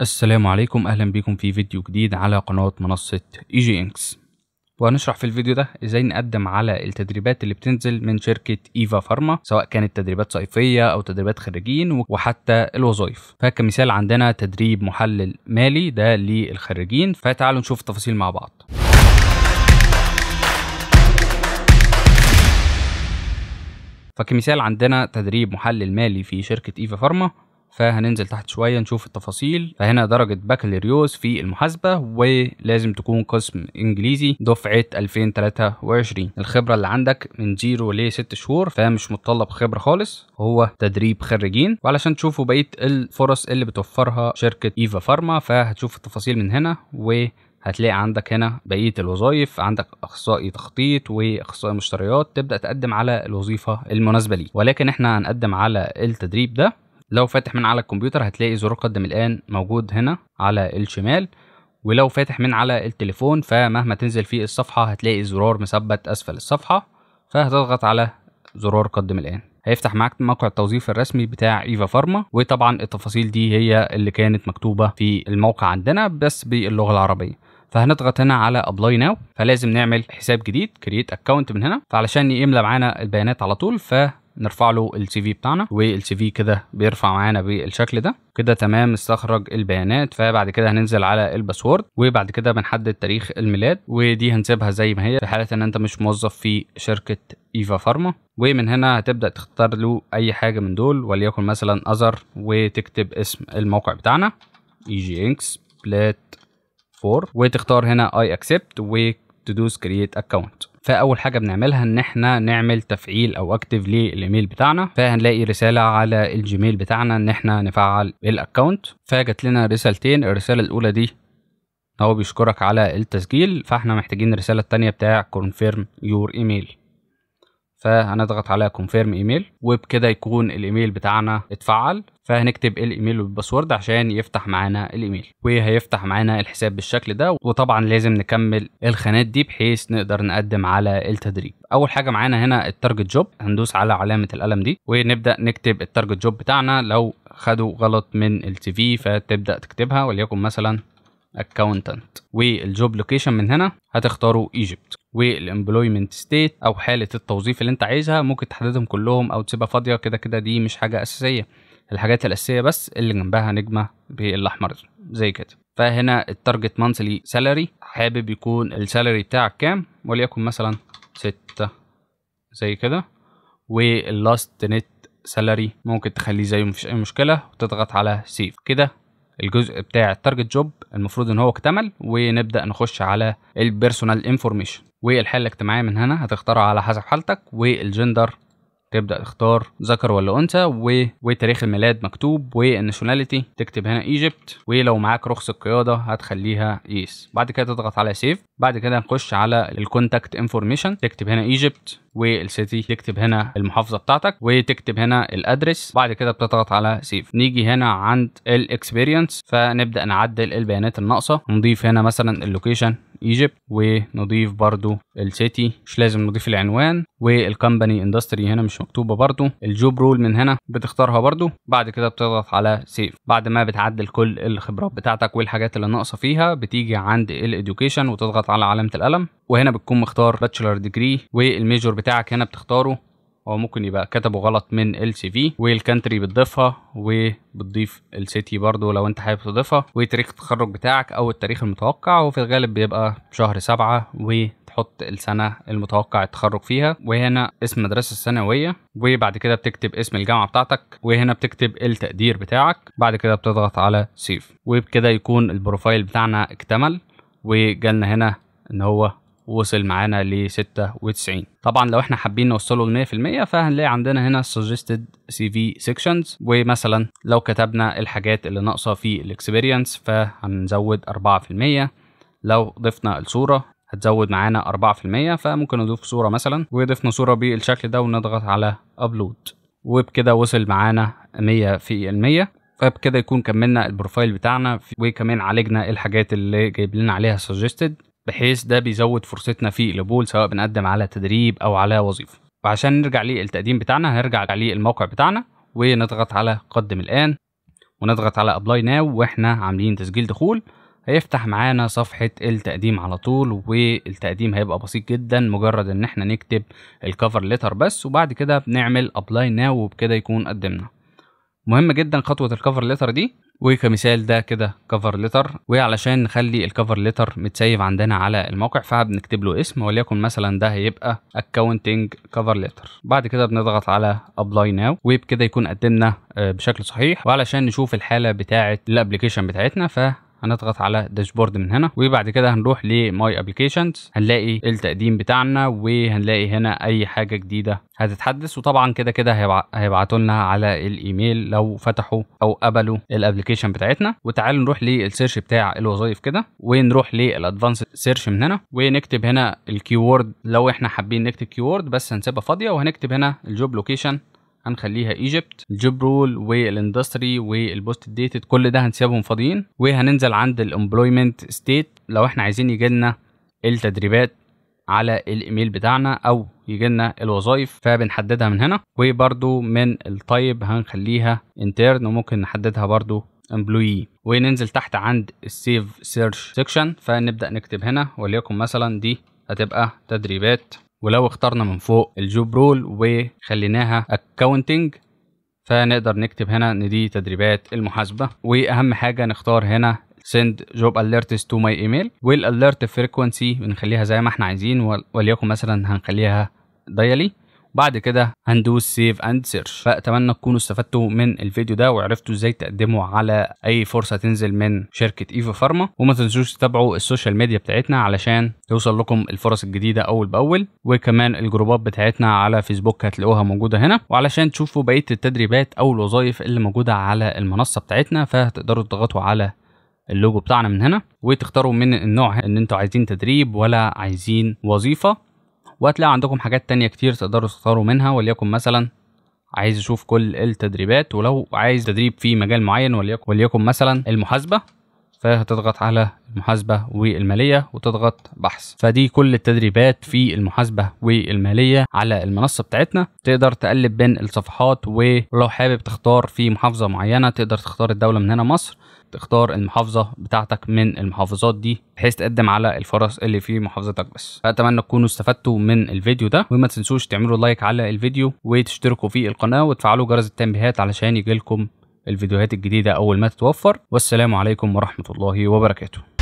السلام عليكم اهلا بكم في فيديو جديد على قناة منصة اي جي انكس وهنشرح في الفيديو ده ازاي نقدم على التدريبات اللي بتنزل من شركة ايفا فارما سواء كانت تدريبات صيفية او تدريبات خريجين وحتى الوظائف فكمثال عندنا تدريب محلل مالي ده للخريجين فتعالوا نشوف التفاصيل مع بعض فكمثال عندنا تدريب محلل مالي في شركة ايفا فارما فهننزل تحت شوية نشوف التفاصيل فهنا درجة بكالوريوس في المحاسبة ولازم تكون قسم انجليزي دفعة 2023 الخبرة اللي عندك من 0 ل 6 شهور فمش متطلب خبرة خالص هو تدريب خريجين وعلشان تشوفوا بقية الفرص اللي بتوفرها شركة ايفا فارما فهتشوف التفاصيل من هنا و هتلاقي عندك هنا بقيه الوظائف عندك اخصائي تخطيط واخصائي مشتريات تبدا تقدم على الوظيفه المناسبه ليك ولكن احنا هنقدم على التدريب ده لو فاتح من على الكمبيوتر هتلاقي زرار قدم الآن موجود هنا على الشمال ولو فاتح من على التليفون فمهما تنزل في الصفحة هتلاقي زرار مثبت أسفل الصفحة فهتضغط على زرار قدم الآن هيفتح معاك موقع التوظيف الرسمي بتاع ايفا فارما وطبعا التفاصيل دي هي اللي كانت مكتوبة في الموقع عندنا بس باللغة العربية فهنضغط هنا على ابلاي ناو فلازم نعمل حساب جديد كرييت اكونت من هنا فعلشان يملى معانا البيانات على طول ف نرفع له السي في بتاعنا والسي في كده بيرفع معانا بالشكل ده كده تمام استخرج البيانات فبعد كده هننزل على الباسورد وبعد كده بنحدد تاريخ الميلاد ودي هنسيبها زي ما هي في حاله ان انت مش موظف في شركه ايفا فارما ومن هنا هتبدا تختار له اي حاجه من دول وليكن مثلا اذر وتكتب اسم الموقع بتاعنا اي جي انكس بلات 4 وتختار هنا اي اكسبت وتدوس كرييت اكونت فاول حاجه بنعملها ان احنا نعمل تفعيل او اكتف للايميل بتاعنا فهنلاقي رساله على الجيميل بتاعنا ان احنا نفعل الاكونت فجت لنا رسالتين الرساله الاولى دي هو بيشكرك على التسجيل فاحنا محتاجين الرساله الثانيه بتاع كونفيرم يور ايميل فهنضغط على كونفيرم ايميل وبكده يكون الايميل بتاعنا اتفعل فهنكتب الايميل والباسورد عشان يفتح معانا الايميل وهيفتح معانا الحساب بالشكل ده وطبعا لازم نكمل الخانات دي بحيث نقدر نقدم على التدريب اول حاجه معانا هنا التارجت جوب هندوس على علامه القلم دي ونبدا نكتب التارجت جوب بتاعنا لو خدوا غلط من التي في فتبدا تكتبها وليكن مثلا اكاونتنت والجوب لوكيشن من هنا هتختاروا ايجيبت والامبلويمنت ستيت او حاله التوظيف اللي انت عايزها ممكن تحددهم كلهم او تسيبها فاضيه كده كده دي مش حاجه اساسيه الحاجات الاساسيه بس اللي جنبها نجمه بالاحمر زي كده فهنا التارجت مانثلي سالري حابب يكون السالري بتاعك كام وليكن مثلا ستة زي كده واللاست نت سالري ممكن تخليه زيه مفيش اي مشكله وتضغط على سيف كده الجزء بتاع التارجت جوب المفروض ان هو اكتمل ونبدا نخش على البيرسونال انفورميشن والحاله الاجتماعيه من هنا هتختارها على حسب حالتك والجندر تبدا تختار ذكر ولا انثى و... وتاريخ الميلاد مكتوب والناشوناليتي تكتب هنا ايجيبت ولو معاك رخص القياده هتخليها يس بعد كده تضغط على سيف بعد كده نخش على الكونتاكت انفورميشن تكتب هنا ايجيبت والسيتي تكتب هنا المحافظه بتاعتك وتكتب هنا الادرس بعد كده بتضغط على سيف نيجي هنا عند الاكسبيرينس فنبدا نعدل البيانات الناقصه نضيف هنا مثلا اللوكيشن ايجيبت ونضيف برضو السيتي مش لازم نضيف العنوان والكمباني اندستري هنا مش مكتوبه برضو الجوب رول من هنا بتختارها برضو بعد كده بتضغط على سيف بعد ما بتعدل كل الخبرات بتاعتك والحاجات اللي ناقصه فيها بتيجي عند الاديوكيشن وتضغط على علامه القلم وهنا بتكون مختار باتشلر ديجري والميجور بتاعك هنا بتختاره هو ممكن يبقى كتبه غلط من ال سي في والكانتري بتضيفها وبتضيف السيتي برضو لو انت حابب تضيفها وتاريخ التخرج بتاعك او التاريخ المتوقع وفي الغالب بيبقى شهر سبعة و السنة المتوقع التخرج فيها وهنا اسم المدرسة الثانوية وبعد كده بتكتب اسم الجامعة بتاعتك وهنا بتكتب التقدير بتاعك بعد كده بتضغط على سيف وبكده يكون البروفايل بتاعنا اكتمل وجالنا هنا ان هو وصل معانا ل 96 طبعا لو احنا حابين نوصله ل 100% فهنلاقي عندنا هنا suggested CV sections ومثلا لو كتبنا الحاجات اللي ناقصه في الاكسبيرينس فهنزود 4% لو ضفنا الصوره هتزود معانا 4% فممكن نضيف صوره مثلا وضفنا صوره بالشكل ده ونضغط على ابلود وبكده وصل معانا 100% فبكده يكون كملنا البروفايل بتاعنا وكمان عالجنا الحاجات اللي جايب لنا عليها سجستد بحيث ده بيزود فرصتنا في القبول سواء بنقدم على تدريب او على وظيفه وعشان نرجع للتقديم بتاعنا هنرجع للموقع بتاعنا ونضغط على قدم الان ونضغط على ابلاي ناو واحنا عاملين تسجيل دخول هيفتح معانا صفحة التقديم على طول والتقديم هيبقى بسيط جدا مجرد ان احنا نكتب الكفر ليتر بس وبعد كده بنعمل ابلاي ناو وبكده يكون قدمنا مهم جدا خطوة الكفر ليتر دي وكمثال ده كده كفر لتر وعلشان نخلي الكفر لتر متسيف عندنا على الموقع فبنكتب له اسم وليكن مثلا ده هيبقى اكونتنج كفر لتر بعد كده بنضغط على ابلاي ناو وبكده يكون قدمنا آه، بشكل صحيح وعلشان نشوف الحاله بتاعه الابلكيشن بتاعتنا ف هنضغط على داشبورد من هنا وبعد كده هنروح لماي ابلكيشنز هنلاقي التقديم بتاعنا وهنلاقي هنا اي حاجه جديده هتتحدث وطبعا كده كده هيبعتوا لنا على الايميل لو فتحوا او قبلوا الابلكيشن بتاعتنا وتعالوا نروح للسيرش بتاع الوظائف كده ونروح للادفانس سيرش من هنا ونكتب هنا الكيورد لو احنا حابين نكتب كيورد بس هنسيبها فاضيه وهنكتب هنا الجوب لوكيشن هنخليها ايجيبت الجوب رول والاندستري والبوست ديتد كل ده هنسيبهم فاضيين وهننزل عند الامبلويمنت ستيت لو احنا عايزين يجي لنا التدريبات على الايميل بتاعنا او يجي لنا الوظائف فبنحددها من هنا وبرده من التايب هنخليها انترن وممكن نحددها برده امبلوي وننزل تحت عند السيف سيرش سيكشن فنبدا نكتب هنا وليكن مثلا دي هتبقى تدريبات ولو اخترنا من فوق الجوب رول وخليناها اكاونتنج فنقدر نكتب هنا ان دي تدريبات المحاسبه واهم حاجه نختار هنا send job alerts to my email والالرت frequency بنخليها زي ما احنا عايزين وليكن مثلا هنخليها دايلي بعد كده هندوس سيف اند سيرش فاتمنى تكونوا استفدتوا من الفيديو ده وعرفتوا ازاي تقدموا على اي فرصه تنزل من شركه ايفا فارما وما تنسوش تتابعوا السوشيال ميديا بتاعتنا علشان توصل لكم الفرص الجديده اول باول وكمان الجروبات بتاعتنا على فيسبوك هتلاقوها موجوده هنا وعلشان تشوفوا بقيه التدريبات او الوظائف اللي موجوده على المنصه بتاعتنا فهتقدروا تضغطوا على اللوجو بتاعنا من هنا وتختاروا من النوع ان انتوا عايزين تدريب ولا عايزين وظيفه وهتلاقي عندكم حاجات تانية كتير تقدروا تختاروا منها وليكن مثلا عايز اشوف كل التدريبات ولو عايز تدريب في مجال معين وليكن, وليكن مثلا المحاسبه فهتضغط على المحاسبه والماليه وتضغط بحث فدي كل التدريبات في المحاسبه والماليه على المنصه بتاعتنا تقدر تقلب بين الصفحات ولو حابب تختار في محافظه معينه تقدر تختار الدوله من هنا مصر تختار المحافظة بتاعتك من المحافظات دي بحيث تقدم على الفرص اللي في محافظتك بس أتمنى تكونوا استفدتوا من الفيديو ده وما تنسوش تعملوا لايك على الفيديو وتشتركوا في القناة وتفعلوا جرس التنبيهات علشان يجيلكم الفيديوهات الجديدة أول ما تتوفر والسلام عليكم ورحمة الله وبركاته